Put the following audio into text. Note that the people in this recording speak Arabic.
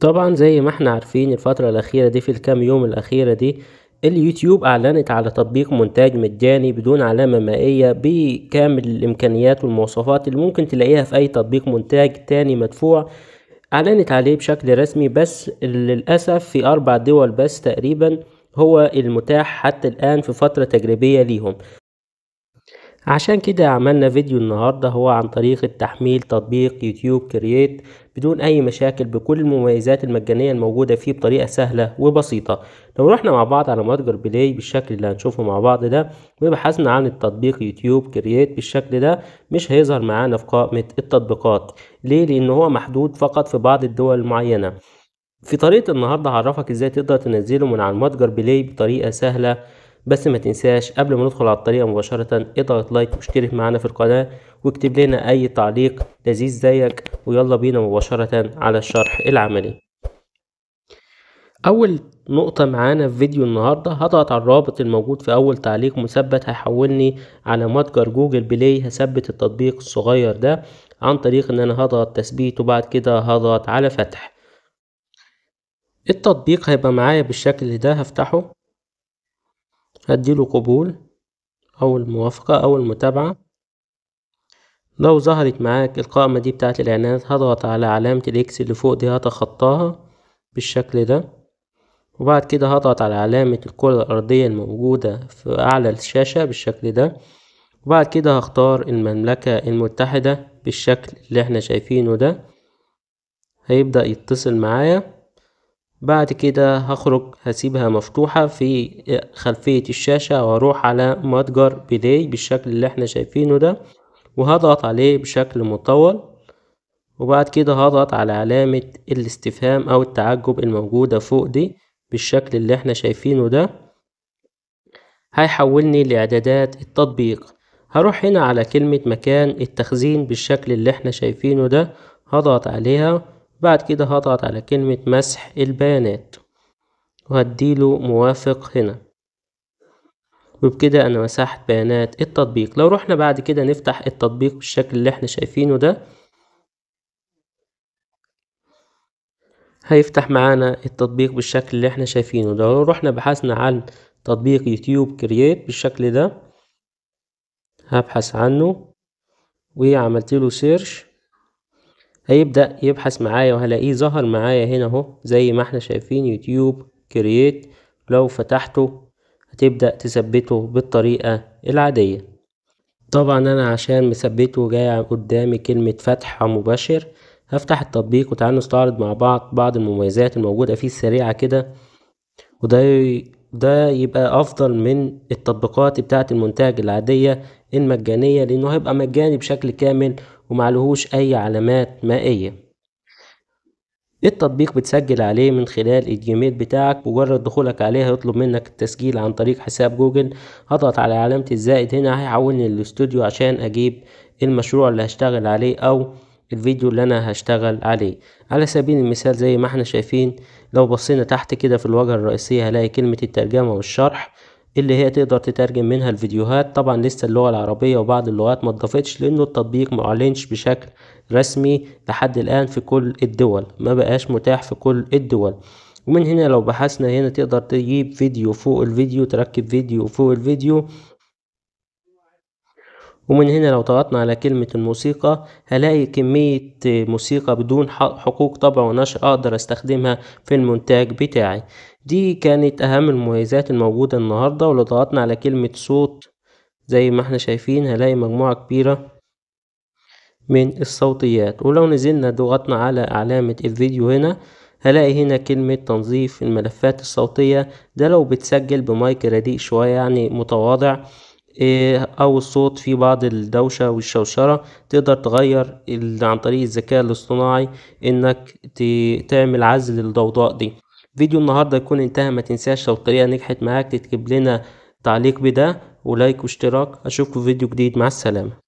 طبعا زي ما احنا عارفين الفترة الأخيرة دي في الكام يوم الأخيرة دي اليوتيوب أعلنت على تطبيق مونتاج مجاني بدون علامة مائية بكامل الإمكانيات والمواصفات اللي ممكن تلاقيها في أي تطبيق مونتاج تاني مدفوع أعلنت عليه بشكل رسمي بس للأسف في أربع دول بس تقريبا هو المتاح حتى الآن في فترة تجريبية ليهم عشان كده عملنا فيديو النهاردة هو عن طريقة تحميل تطبيق يوتيوب كرييت بدون اي مشاكل بكل المميزات المجانية الموجودة فيه بطريقة سهلة وبسيطة لو رحنا مع بعض على متجر بلاي بالشكل اللي هنشوفه مع بعض ده وبحثنا عن التطبيق يوتيوب كرييت بالشكل ده مش هيظهر معانا في قائمة التطبيقات ليه لان هو محدود فقط في بعض الدول المعينة في طريقة النهاردة هعرفك ازاي تقدر تنزله من على متجر بلاي بطريقة سهلة بس ما تنساش قبل ما ندخل على الطريقه مباشره اضغط لايك واشترك معانا في القناه واكتب لنا اي تعليق لذيذ زيك ويلا بينا مباشره على الشرح العملي اول نقطه معانا في فيديو النهارده هضغط على الرابط الموجود في اول تعليق مثبت هيحولني على متجر جوجل بلاي هثبت التطبيق الصغير ده عن طريق ان انا هضغط تثبيت وبعد كده هضغط على فتح التطبيق هيبقى معايا بالشكل ده هفتحه هديله قبول أو الموافقة أو المتابعة لو ظهرت معاك القائمة دي بتاعت الإعلانات هضغط على علامة الإكس اللي فوق دي هتخطاها بالشكل ده وبعد كده هضغط على علامة الكرة الأرضية الموجودة في أعلى الشاشة بالشكل ده وبعد كده هختار المملكة المتحدة بالشكل اللي احنا شايفينه ده هيبدأ يتصل معايا بعد كده هخرج هسيبها مفتوحة في خلفية الشاشة واروح على متجر بلاي بالشكل اللي احنا شايفينه ده وهضغط عليه بشكل مطول وبعد كده هضغط على علامة الاستفهام او التعجب الموجودة فوق دي بالشكل اللي احنا شايفينه ده هيحولني لاعدادات التطبيق هروح هنا على كلمة مكان التخزين بالشكل اللي احنا شايفينه ده هضغط عليها بعد كده هضغط على كلمة مسح البيانات وهديله موافق هنا وبكده انا مسحت بيانات التطبيق لو رحنا بعد كده نفتح التطبيق بالشكل اللي احنا شايفينه ده هيفتح معانا التطبيق بالشكل اللي احنا شايفينه ده لو رحنا بحثنا عن تطبيق يوتيوب كرييت بالشكل ده هبحث عنه وعملت له سيرش هيبدأ يبحث معايا وهلاقيه ظهر معايا هنا اهو زي ما احنا شايفين يوتيوب كرييت لو فتحته هتبدأ تثبته بالطريقة العادية طبعا انا عشان مثبته جاي قدامي كلمة فتح مباشر هفتح التطبيق وتعالوا نستعرض مع بعض بعض المميزات الموجودة فيه السريعة كده وده ده يبقى افضل من التطبيقات بتاعه المنتج العاديه المجانيه لانه هيبقى مجاني بشكل كامل ومعلهوش أي علامات مائية التطبيق بتسجل عليه من خلال الجيميل بتاعك مجرد دخولك عليه هيطلب منك التسجيل عن طريق حساب جوجل هضغط على علامة الزائد هنا هيحولني للاستوديو عشان أجيب المشروع اللي هشتغل عليه أو الفيديو اللي أنا هشتغل عليه على سبيل المثال زي ما احنا شايفين لو بصينا تحت كده في الواجهة الرئيسية هلاقي كلمة الترجمة والشرح اللي هي تقدر تترجم منها الفيديوهات طبعا لسه اللغة العربية وبعض اللغات ما اتضافتش لانه التطبيق معلنش بشكل رسمي لحد الان في كل الدول ما بقاش متاح في كل الدول ومن هنا لو بحثنا هنا تقدر تجيب فيديو فوق الفيديو تركب فيديو فوق الفيديو ومن هنا لو ضغطنا على كلمة الموسيقى هلاقي كمية موسيقى بدون حقوق طبع ونشر أقدر أستخدمها في المونتاج بتاعي دي كانت أهم المميزات الموجودة النهاردة ولو ضغطنا على كلمة صوت زي ما احنا شايفين هلاقي مجموعة كبيرة من الصوتيات ولو نزلنا ضغطنا على علامة الفيديو هنا هلاقي هنا كلمة تنظيف الملفات الصوتية ده لو بتسجل بمايك رديء شوية يعني متواضع إيه، او الصوت في بعض الدوشة والشوشرة تقدر تغير عن طريق الذكاء الاصطناعي انك تعمل عزل الضوضاء دي فيديو النهاردة يكون انتهى ما تنساش لو الطريقة نجحت معاك تكتب لنا تعليق بده ولايك واشتراك اشوفكم في فيديو جديد مع السلامة